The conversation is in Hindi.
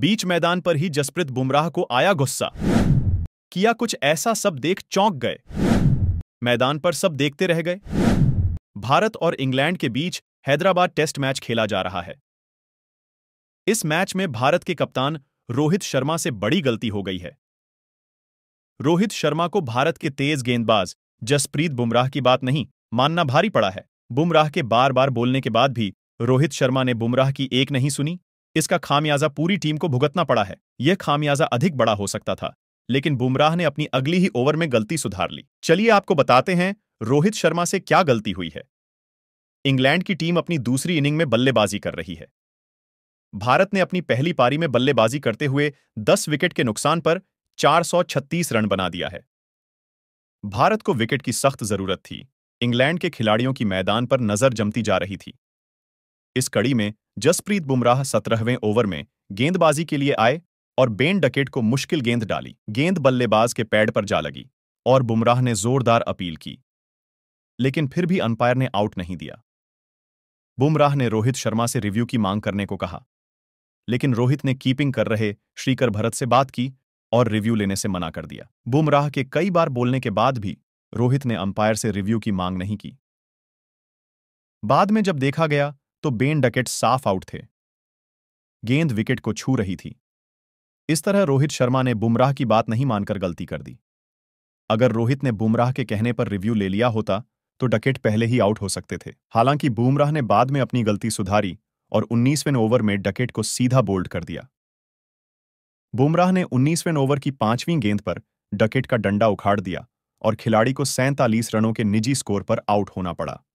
बीच मैदान पर ही जसप्रीत बुमराह को आया गुस्सा किया कुछ ऐसा सब देख चौंक गए मैदान पर सब देखते रह गए भारत और इंग्लैंड के बीच हैदराबाद टेस्ट मैच खेला जा रहा है इस मैच में भारत के कप्तान रोहित शर्मा से बड़ी गलती हो गई है रोहित शर्मा को भारत के तेज गेंदबाज जसप्रीत बुमराह की बात नहीं मानना भारी पड़ा है बुमराह के बार बार बोलने के बाद भी रोहित शर्मा ने बुमराह की एक नहीं सुनी इसका खामियाजा पूरी टीम को भुगतना पड़ा है यह खामियाजा अधिक बड़ा हो सकता था लेकिन बुमराह ने अपनी अगली ही ओवर में गलती सुधार ली चलिए आपको बताते हैं रोहित शर्मा से क्या गलती हुई है इंग्लैंड की टीम अपनी दूसरी इनिंग में बल्लेबाजी कर रही है भारत ने अपनी पहली पारी में बल्लेबाजी करते हुए 10 विकेट के नुकसान पर 436 रन बना दिया है भारत को विकेट की सख्त जरूरत थी इंग्लैंड के खिलाड़ियों की मैदान पर नजर जमती जा रही थी इस कड़ी में जसप्रीत बुमराह सत्रहवें ओवर में गेंदबाजी के लिए आए और बेन डकेट को मुश्किल गेंद डाली गेंद बल्लेबाज के पैड पर जा लगी और बुमराह ने जोरदार अपील की लेकिन फिर भी अंपायर ने आउट नहीं दिया बुमराह ने रोहित शर्मा से रिव्यू की मांग करने को कहा लेकिन रोहित ने कीपिंग कर रहे श्रीकर भरत से बात की और रिव्यू लेने से मना कर दिया बुमराह के कई बार बोलने के बाद भी रोहित ने अंपायर से रिव्यू की मांग नहीं की बाद में जब देखा गया तो बेन डकेट साफ आउट थे गेंद विकेट को छू रही थी इस तरह रोहित शर्मा ने बुमराह की बात नहीं मानकर गलती कर दी अगर रोहित ने बुमराह के कहने पर रिव्यू ले लिया होता तो डकेट पहले ही आउट हो सकते थे हालांकि बुमराह ने बाद में अपनी गलती सुधारी और 19वें ओवर में डकेट को सीधा बोल्ड कर दिया बुमराह ने 19वें ओवर की पांचवीं गेंद पर डकेट का डंडा उखाड़ दिया और खिलाड़ी को सैंतालीस रनों के निजी स्कोर पर आउट होना पड़ा